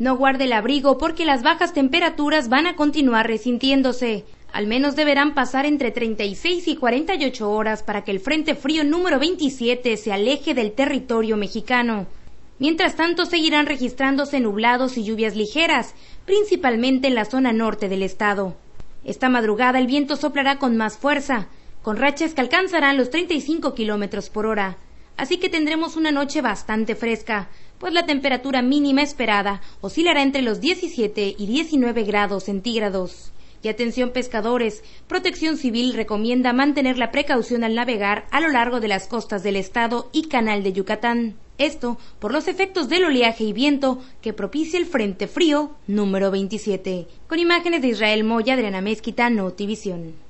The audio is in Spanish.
No guarde el abrigo porque las bajas temperaturas van a continuar resintiéndose. Al menos deberán pasar entre 36 y 48 horas para que el Frente Frío número 27 se aleje del territorio mexicano. Mientras tanto, seguirán registrándose nublados y lluvias ligeras, principalmente en la zona norte del estado. Esta madrugada el viento soplará con más fuerza, con rachas que alcanzarán los 35 kilómetros por hora así que tendremos una noche bastante fresca, pues la temperatura mínima esperada oscilará entre los 17 y 19 grados centígrados. Y atención pescadores, Protección Civil recomienda mantener la precaución al navegar a lo largo de las costas del estado y canal de Yucatán. Esto por los efectos del oleaje y viento que propicia el Frente Frío número 27. Con imágenes de Israel Moya, Adriana Mezquita, Notivisión.